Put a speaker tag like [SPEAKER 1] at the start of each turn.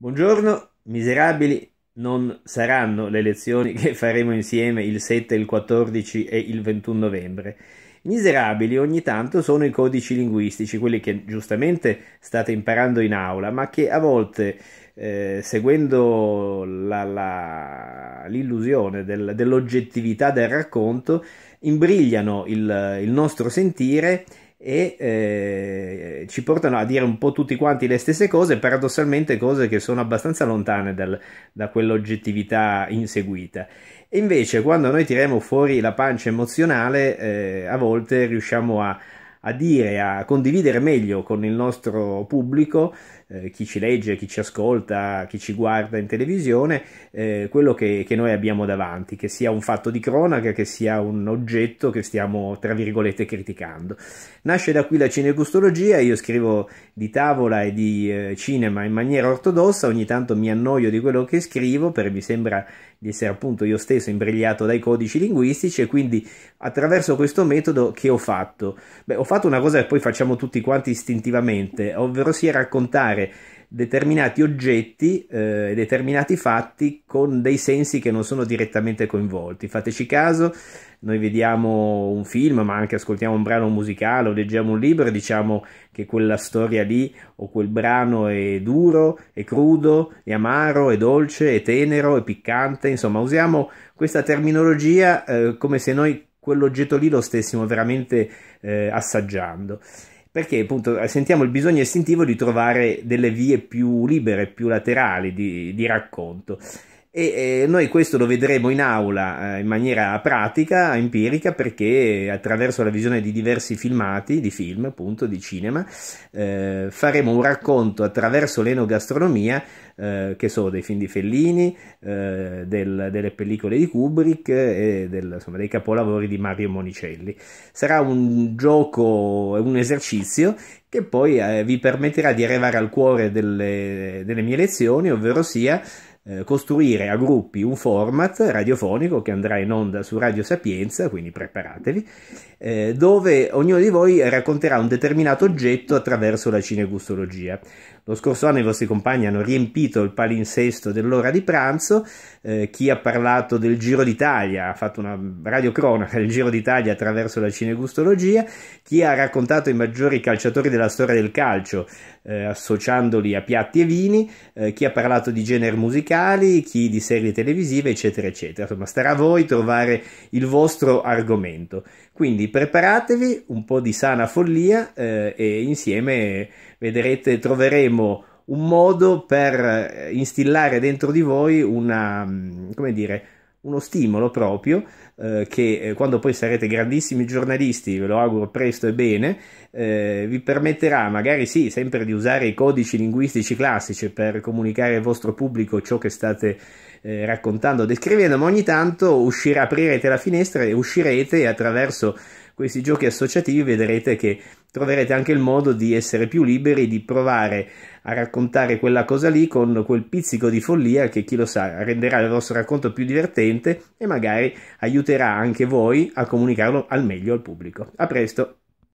[SPEAKER 1] Buongiorno, miserabili, non saranno le lezioni che faremo insieme il 7, il 14 e il 21 novembre. Miserabili ogni tanto sono i codici linguistici, quelli che giustamente state imparando in aula, ma che a volte, eh, seguendo la, la, l'illusione del, dell'oggettività del racconto, imbrigliano il, il nostro sentire e eh, ci portano a dire un po' tutti quanti le stesse cose, paradossalmente cose che sono abbastanza lontane dal, da quell'oggettività inseguita. E invece quando noi tiriamo fuori la pancia emozionale, eh, a volte riusciamo a, a dire, a condividere meglio con il nostro pubblico, eh, chi ci legge, chi ci ascolta, chi ci guarda in televisione, eh, quello che, che, noi abbiamo davanti, che sia un fatto di cronaca, che sia un oggetto che stiamo, tra virgolette, criticando. Nasce da qui la cinegustologia, io scrivo di tavola e di eh, cinema in maniera ortodossa, ogni tanto mi annoio di quello che scrivo, perché mi sembra di essere appunto io stesso imbrigliato dai codici linguistici e quindi attraverso questo metodo che ho fatto? Beh, ho fatto provato una cosa che poi facciamo tutti quanti istintivamente, ovvero sia raccontare determinati oggetti eh, e eh, determinati fatti con dei sensi che non sono direttamente coinvolti. Fateci caso, noi vediamo un film, ma anche ascoltiamo un brano musicale o leggiamo un libro e diciamo che quella storia lì o quel brano è duro, è crudo, è amaro, è dolce, è tenero, è piccante, insomma usiamo questa terminologia eh, come se noi quell'oggetto lì lo stessimo veramente eh, assaggiando. Perché appunto sentiamo il bisogno istintivo di trovare delle vie più libere, più laterali di, di racconto e noi questo lo vedremo in aula eh, in maniera pratica, empirica, perché attraverso la visione di diversi filmati, di film appunto, di cinema, eh, faremo un racconto attraverso l'enogastronomia, eh, che so, dei film di Fellini, eh, del, delle pellicole di Kubrick e del, insomma, dei capolavori di Mario Monicelli. Sarà un gioco, un esercizio che poi vi permetterà di arrivare al cuore delle, delle mie lezioni, ovvero sia eh, costruire a gruppi un format radiofonico che andrà in onda su Radio Sapienza, quindi preparatevi, eh, dove ognuno di voi racconterà un determinato oggetto attraverso la cinegustologia. Lo scorso anno i vostri compagni hanno riempito il palinsesto dell'ora di pranzo, eh, chi ha parlato del Giro d'Italia ha fatto una radiocronaca del Giro d'Italia attraverso la cinegustologia, chi ha raccontato i maggiori calciatori della storia del calcio eh, associandoli a piatti e vini, eh, chi ha parlato di generi musicali, chi di serie televisive, eccetera, eccetera. Insomma, starà a voi trovare il vostro argomento. Quindi preparatevi un po' di sana follia eh, e insieme vedrete, troveremo un modo per eh, instillare dentro di voi una, mm, come dire, uno stimolo proprio eh, che eh, quando poi sarete grandissimi giornalisti, ve lo auguro presto e bene, eh, vi permetterà magari sì sempre di usare i codici linguistici classici per comunicare al vostro pubblico ciò che state eh, raccontando, descrivendo, ma ogni tanto uscirà, aprirete la finestra e uscirete e attraverso questi giochi associativi vedrete che troverete anche il modo di essere più liberi, di provare a raccontare quella cosa lì con quel pizzico di follia che chi lo sa renderà il vostro racconto più divertente e magari aiuterà anche voi a comunicarlo al meglio al pubblico. A presto!